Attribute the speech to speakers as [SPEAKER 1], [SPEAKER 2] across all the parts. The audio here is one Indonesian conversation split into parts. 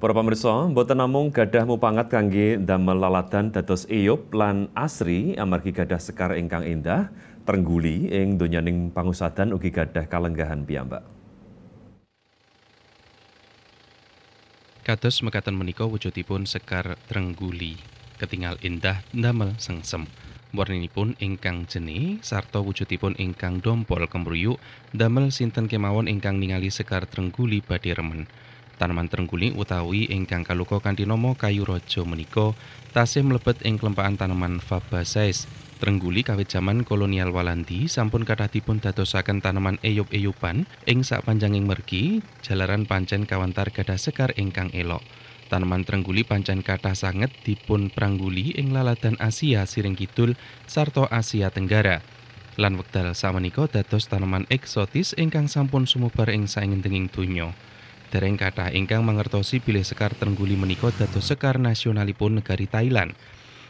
[SPEAKER 1] Para pemirsa, boten namung gadah mupangat kangge damel laladan dados Eyub lan Asri amargi gadah sekar ingkang indah, terungguli ing donyaning pangusadan ugi gadah kalenggahan piyambak.
[SPEAKER 2] Kados mekaten menika wujudipun sekar Trengguli ketingal indah, damel sengsem. Warninipun ingkang jeni sarta wujudipun ingkang dompol kemruyuk damel sinten kemawon ingkang ningali sekar Trengguli badhe remen. Tanaman terengguli utawi ingkang kaluka kanthi nama kayu raja menika tasih mlebet ing kelempaan tanaman Fabaceae. Terengguli kawit zaman kolonial Walandi sampun kathah dipun dadosaken tanaman eyub-eyuban ing sapanjanging mergi jalaran pancen kawantar gadah sekar ingkang elok. Tanaman terengguli pancen kathah sanget dipun prangguli ing laladan Asia siring kidul sarta Asia Tenggara. Lan wekdal niko dados tanaman eksotis ingkang sampun sumebar ing saindenging donya. Dereng kathah ingkang mangertosi bilih Sekar Tengguli menika dados sekar nasionalipun negari Thailand.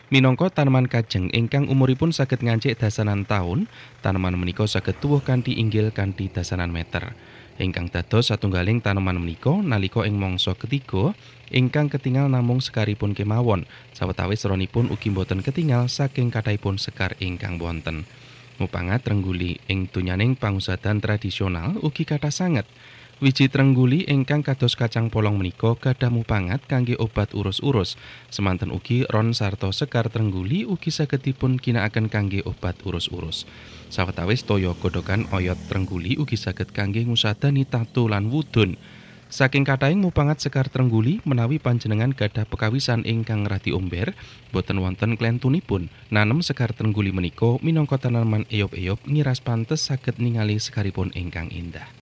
[SPEAKER 2] Minangka tanaman kajeng ingkang umuripun saged ngancik dasanan tahun, tanaman menika saged tuwuh kanthi inggil kanthi dasanan meter. Ingkang dados satunggaling tanaman menika nalika ing mangsa ketiga ingkang ketingal namung sekaripun kemawon, sawetawis ronipun ugi mboten ketingal saking kathahipun sekar ingkang wonten. Mupangat tengguli ing tunyaning pangusadan tradisional ugi kathah sanget. Wiji trengguli ingkang kados kacang polong menika gadah mupangat kangge obat urus-urus. Semanten ugi ron Sarto sekar trengguli ugi saged dipun ginakaken kangge obat urus-urus. Sawetawis toya godhogan oyot trengguli ugi saged kangge ngusadani tatu lan wudun. Saking kathahing mupangat sekar trengguli menawi panjenengan gadah pekawisan ingkang radi omber, boten wonten tunipun. Nanem sekar trengguli meniko minangka tanaman eyop-eyop ngiras pantes saged ningali sekaripun ingkang indah.